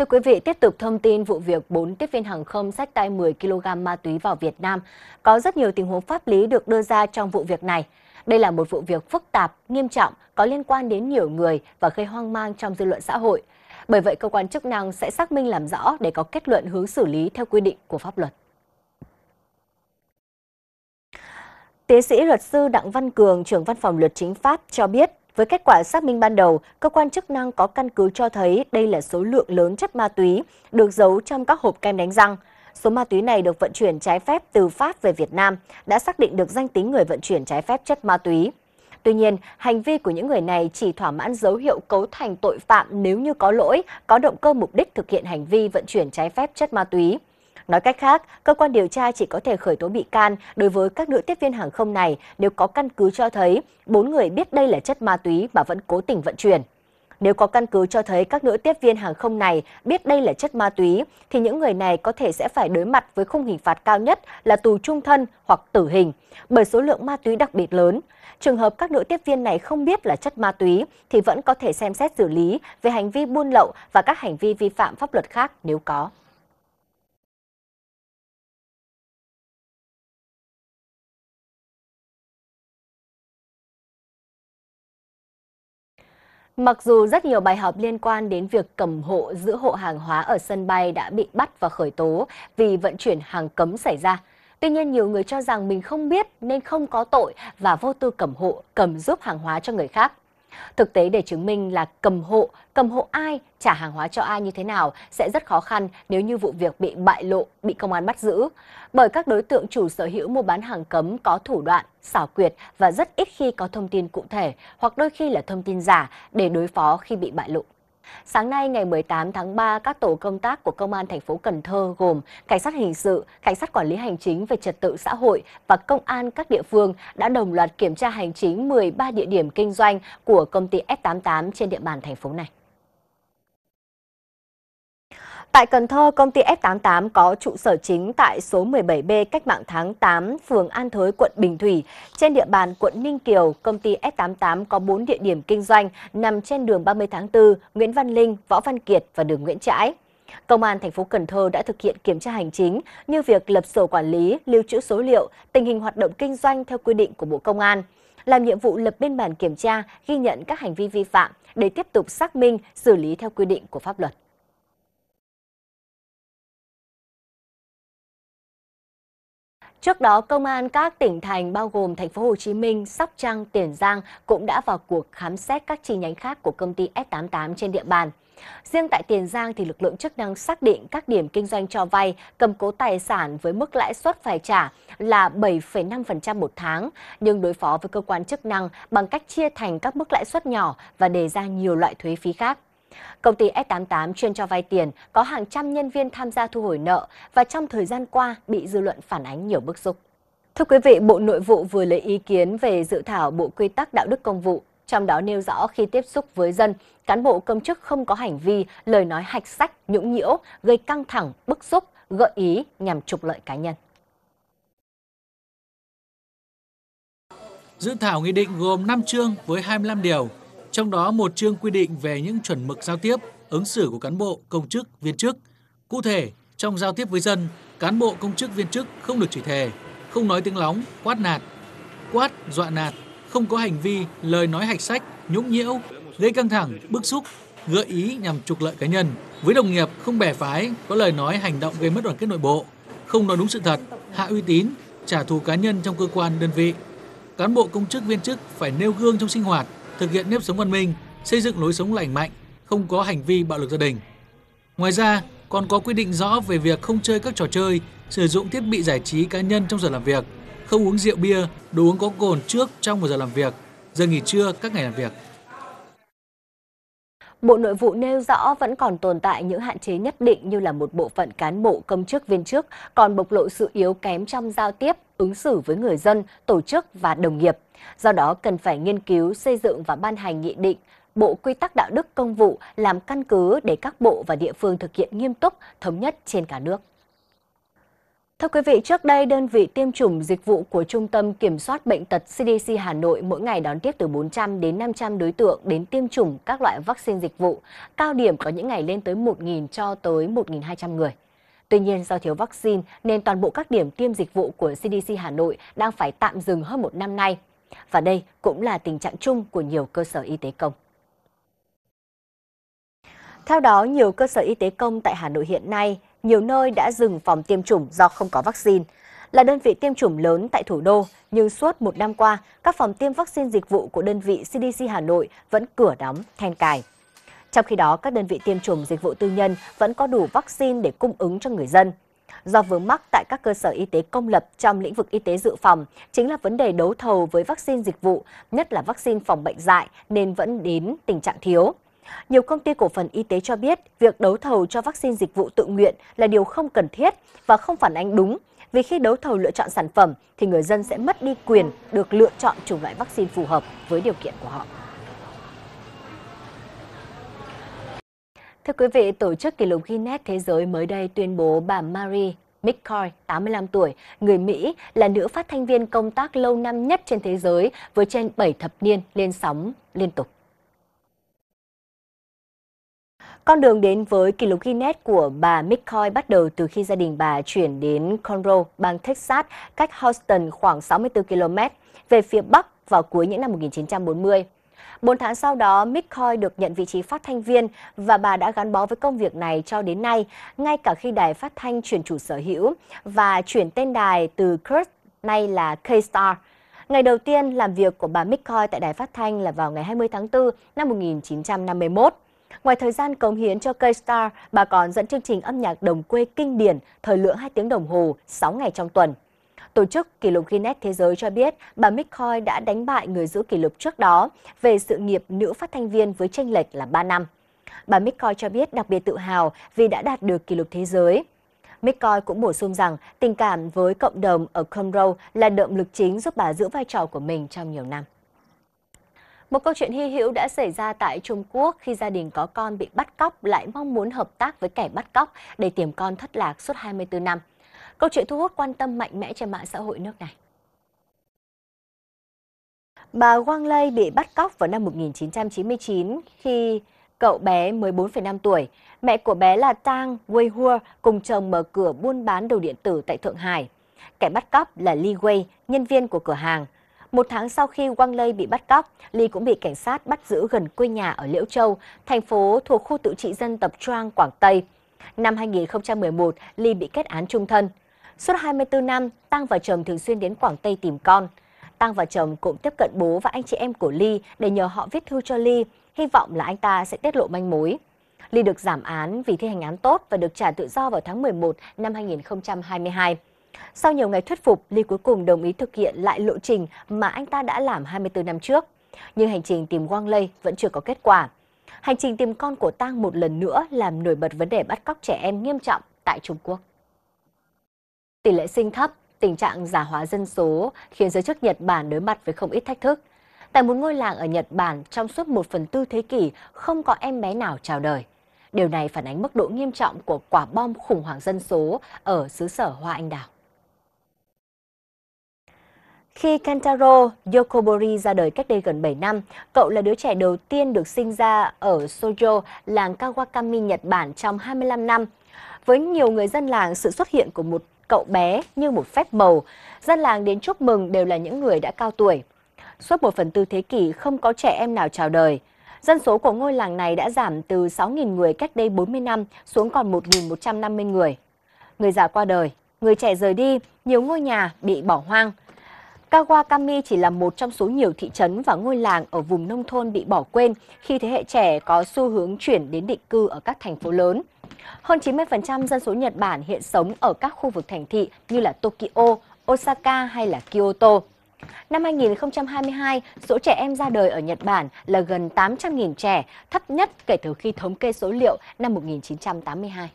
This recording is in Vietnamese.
Thưa quý vị, tiếp tục thông tin vụ việc 4 tiếp viên hàng không sách tay 10 kg ma túy vào Việt Nam. Có rất nhiều tình huống pháp lý được đưa ra trong vụ việc này. Đây là một vụ việc phức tạp, nghiêm trọng, có liên quan đến nhiều người và gây hoang mang trong dư luận xã hội. Bởi vậy, cơ quan chức năng sẽ xác minh làm rõ để có kết luận hướng xử lý theo quy định của pháp luật. Tiến sĩ luật sư Đặng Văn Cường, trưởng văn phòng luật chính pháp cho biết, với kết quả xác minh ban đầu, cơ quan chức năng có căn cứ cho thấy đây là số lượng lớn chất ma túy được giấu trong các hộp kem đánh răng. Số ma túy này được vận chuyển trái phép từ Pháp về Việt Nam, đã xác định được danh tính người vận chuyển trái phép chất ma túy. Tuy nhiên, hành vi của những người này chỉ thỏa mãn dấu hiệu cấu thành tội phạm nếu như có lỗi, có động cơ mục đích thực hiện hành vi vận chuyển trái phép chất ma túy. Nói cách khác, cơ quan điều tra chỉ có thể khởi tố bị can đối với các nữ tiếp viên hàng không này nếu có căn cứ cho thấy bốn người biết đây là chất ma túy mà vẫn cố tình vận chuyển. Nếu có căn cứ cho thấy các nữ tiếp viên hàng không này biết đây là chất ma túy, thì những người này có thể sẽ phải đối mặt với khung hình phạt cao nhất là tù trung thân hoặc tử hình, bởi số lượng ma túy đặc biệt lớn. Trường hợp các nữ tiếp viên này không biết là chất ma túy thì vẫn có thể xem xét xử lý về hành vi buôn lậu và các hành vi vi phạm pháp luật khác nếu có. Mặc dù rất nhiều bài học liên quan đến việc cầm hộ giữ hộ hàng hóa ở sân bay đã bị bắt và khởi tố vì vận chuyển hàng cấm xảy ra, tuy nhiên nhiều người cho rằng mình không biết nên không có tội và vô tư cầm hộ, cầm giúp hàng hóa cho người khác. Thực tế để chứng minh là cầm hộ, cầm hộ ai, trả hàng hóa cho ai như thế nào sẽ rất khó khăn nếu như vụ việc bị bại lộ, bị công an bắt giữ. Bởi các đối tượng chủ sở hữu mua bán hàng cấm có thủ đoạn, xảo quyệt và rất ít khi có thông tin cụ thể hoặc đôi khi là thông tin giả để đối phó khi bị bại lộ. Sáng nay ngày 18 tháng 3, các tổ công tác của Công an thành phố Cần Thơ gồm Cảnh sát hình sự, Cảnh sát quản lý hành chính về trật tự xã hội và Công an các địa phương đã đồng loạt kiểm tra hành chính 13 địa điểm kinh doanh của công ty F88 trên địa bàn thành phố này. Tại Cần Thơ, công ty F88 có trụ sở chính tại số 17B Cách mạng tháng 8, phường An Thới, quận Bình Thủy. Trên địa bàn quận Ninh Kiều, công ty F88 có 4 địa điểm kinh doanh nằm trên đường 30 tháng 4, Nguyễn Văn Linh, Võ Văn Kiệt và đường Nguyễn Trãi. Công an thành phố Cần Thơ đã thực hiện kiểm tra hành chính như việc lập sổ quản lý, lưu trữ số liệu, tình hình hoạt động kinh doanh theo quy định của Bộ Công an. Làm nhiệm vụ lập biên bản kiểm tra, ghi nhận các hành vi vi phạm để tiếp tục xác minh, xử lý theo quy định của pháp luật. Trước đó, công an các tỉnh thành bao gồm thành phố Hồ Chí Minh, Sóc Trăng, Tiền Giang cũng đã vào cuộc khám xét các chi nhánh khác của công ty S88 trên địa bàn. Riêng tại Tiền Giang thì lực lượng chức năng xác định các điểm kinh doanh cho vay cầm cố tài sản với mức lãi suất phải trả là 7,5% một tháng, nhưng đối phó với cơ quan chức năng bằng cách chia thành các mức lãi suất nhỏ và đề ra nhiều loại thuế phí khác. Công ty S88 chuyên cho vay tiền, có hàng trăm nhân viên tham gia thu hồi nợ và trong thời gian qua bị dư luận phản ánh nhiều bức xúc. Thưa quý vị, Bộ Nội vụ vừa lấy ý kiến về dự thảo Bộ Quy tắc Đạo đức Công vụ, trong đó nêu rõ khi tiếp xúc với dân, cán bộ công chức không có hành vi, lời nói hạch sách, nhũng nhiễu, gây căng thẳng, bức xúc, gợi ý nhằm trục lợi cá nhân. Dự thảo nghị định gồm 5 chương với 25 điều, trong đó một chương quy định về những chuẩn mực giao tiếp, ứng xử của cán bộ, công chức, viên chức. Cụ thể, trong giao tiếp với dân, cán bộ, công chức, viên chức không được chửi thề, không nói tiếng lóng, quát nạt, quát, dọa nạt, không có hành vi, lời nói hạch sách, nhũng nhiễu, gây căng thẳng, bức xúc, gợi ý nhằm trục lợi cá nhân. Với đồng nghiệp không bẻ phái, có lời nói hành động gây mất đoàn kết nội bộ, không nói đúng sự thật, hạ uy tín, trả thù cá nhân trong cơ quan đơn vị. Cán bộ công chức viên chức phải nêu gương trong sinh hoạt, thực hiện nếp sống văn minh, xây dựng lối sống lành mạnh, không có hành vi bạo lực gia đình. Ngoài ra, còn có quy định rõ về việc không chơi các trò chơi, sử dụng thiết bị giải trí cá nhân trong giờ làm việc, không uống rượu bia, đồ uống có cồn trước trong một giờ làm việc, giờ nghỉ trưa các ngày làm việc. Bộ Nội vụ nêu rõ vẫn còn tồn tại những hạn chế nhất định như là một bộ phận cán bộ công chức viên chức còn bộc lộ sự yếu kém trong giao tiếp, ứng xử với người dân, tổ chức và đồng nghiệp. Do đó cần phải nghiên cứu, xây dựng và ban hành nghị định Bộ Quy tắc Đạo đức Công vụ làm căn cứ để các bộ và địa phương thực hiện nghiêm túc, thống nhất trên cả nước. Thưa quý vị, trước đây đơn vị tiêm chủng dịch vụ của Trung tâm Kiểm soát Bệnh tật CDC Hà Nội mỗi ngày đón tiếp từ 400 đến 500 đối tượng đến tiêm chủng các loại vaccine dịch vụ. Cao điểm có những ngày lên tới 1.000 cho tới 1.200 người. Tuy nhiên do thiếu vaccine nên toàn bộ các điểm tiêm dịch vụ của CDC Hà Nội đang phải tạm dừng hơn một năm nay. Và đây cũng là tình trạng chung của nhiều cơ sở y tế công. Theo đó, nhiều cơ sở y tế công tại Hà Nội hiện nay nhiều nơi đã dừng phòng tiêm chủng do không có vaccine. Là đơn vị tiêm chủng lớn tại thủ đô, nhưng suốt một năm qua, các phòng tiêm vaccine dịch vụ của đơn vị CDC Hà Nội vẫn cửa đóng, then cài. Trong khi đó, các đơn vị tiêm chủng dịch vụ tư nhân vẫn có đủ vaccine để cung ứng cho người dân. Do vướng mắc tại các cơ sở y tế công lập trong lĩnh vực y tế dự phòng chính là vấn đề đấu thầu với vaccine dịch vụ, nhất là vaccine phòng bệnh dại nên vẫn đến tình trạng thiếu. Nhiều công ty cổ phần y tế cho biết việc đấu thầu cho vaccine dịch vụ tự nguyện là điều không cần thiết và không phản ánh đúng, vì khi đấu thầu lựa chọn sản phẩm thì người dân sẽ mất đi quyền được lựa chọn chủng loại vaccine phù hợp với điều kiện của họ. Thưa quý vị, Tổ chức Kỷ lục Guinness Thế giới mới đây tuyên bố bà Marie McCoy, 85 tuổi, người Mỹ, là nữ phát thanh viên công tác lâu năm nhất trên thế giới với trên 7 thập niên lên sóng liên tục. Con đường đến với kỷ lục Guinness của bà McCoy bắt đầu từ khi gia đình bà chuyển đến Conroe, bang Texas, cách Houston khoảng 64 km, về phía Bắc vào cuối những năm 1940. Bốn tháng sau đó, McCoy được nhận vị trí phát thanh viên và bà đã gắn bó với công việc này cho đến nay, ngay cả khi đài phát thanh chuyển chủ sở hữu và chuyển tên đài từ Kurt nay là K-Star. Ngày đầu tiên làm việc của bà McCoy tại đài phát thanh là vào ngày 20 tháng 4 năm 1951. Ngoài thời gian cống hiến cho cây Star, bà còn dẫn chương trình âm nhạc đồng quê kinh điển thời lượng 2 tiếng đồng hồ, 6 ngày trong tuần. Tổ chức kỷ lục Guinness Thế giới cho biết bà McCoy đã đánh bại người giữ kỷ lục trước đó về sự nghiệp nữ phát thanh viên với tranh lệch là 3 năm. Bà McCoy cho biết đặc biệt tự hào vì đã đạt được kỷ lục thế giới. McCoy cũng bổ sung rằng tình cảm với cộng đồng ở Comroe là động lực chính giúp bà giữ vai trò của mình trong nhiều năm. Một câu chuyện hy hữu đã xảy ra tại Trung Quốc khi gia đình có con bị bắt cóc lại mong muốn hợp tác với kẻ bắt cóc để tìm con thất lạc suốt 24 năm. Câu chuyện thu hút quan tâm mạnh mẽ trên mạng xã hội nước này. Bà Wang Lei bị bắt cóc vào năm 1999 khi cậu bé 14,5 tuổi. Mẹ của bé là Tang Weihua cùng chồng mở cửa buôn bán đồ điện tử tại Thượng Hải. Kẻ bắt cóc là Li Wei, nhân viên của cửa hàng. Một tháng sau khi Wang Lei bị bắt cóc, Ly cũng bị cảnh sát bắt giữ gần quê nhà ở Liễu Châu, thành phố thuộc khu tự trị dân tộc Trang, Quảng Tây. Năm 2011, Ly bị kết án trung thân. Suốt 24 năm, Tăng và chồng thường xuyên đến Quảng Tây tìm con. Tăng và chồng cũng tiếp cận bố và anh chị em của Ly để nhờ họ viết thư cho Ly, hy vọng là anh ta sẽ tiết lộ manh mối. Ly được giảm án vì thi hành án tốt và được trả tự do vào tháng 11 năm 2022. Sau nhiều ngày thuyết phục, Ly cuối cùng đồng ý thực hiện lại lộ trình mà anh ta đã làm 24 năm trước. Nhưng hành trình tìm Wang Lei vẫn chưa có kết quả. Hành trình tìm con của Tang một lần nữa làm nổi bật vấn đề bắt cóc trẻ em nghiêm trọng tại Trung Quốc. Tỷ lệ sinh thấp, tình trạng già hóa dân số khiến giới chức Nhật Bản đối mặt với không ít thách thức. Tại một ngôi làng ở Nhật Bản, trong suốt một phần tư thế kỷ, không có em bé nào chào đời. Điều này phản ánh mức độ nghiêm trọng của quả bom khủng hoảng dân số ở xứ sở Hoa Anh Đào. Khi Kantaro Yokobori ra đời cách đây gần 7 năm, cậu là đứa trẻ đầu tiên được sinh ra ở Sojo, làng Kawakami, Nhật Bản trong 25 năm. Với nhiều người dân làng, sự xuất hiện của một cậu bé như một phép màu. Dân làng đến chúc mừng đều là những người đã cao tuổi. Suốt một phần tư thế kỷ không có trẻ em nào chào đời. Dân số của ngôi làng này đã giảm từ 6.000 người cách đây 40 năm xuống còn 1.150 người. Người già qua đời, người trẻ rời đi, nhiều ngôi nhà bị bỏ hoang. Kawakami chỉ là một trong số nhiều thị trấn và ngôi làng ở vùng nông thôn bị bỏ quên khi thế hệ trẻ có xu hướng chuyển đến định cư ở các thành phố lớn. Hơn 90% dân số Nhật Bản hiện sống ở các khu vực thành thị như là Tokyo, Osaka hay là Kyoto. Năm 2022, số trẻ em ra đời ở Nhật Bản là gần 800.000 trẻ, thấp nhất kể từ khi thống kê số liệu năm 1982.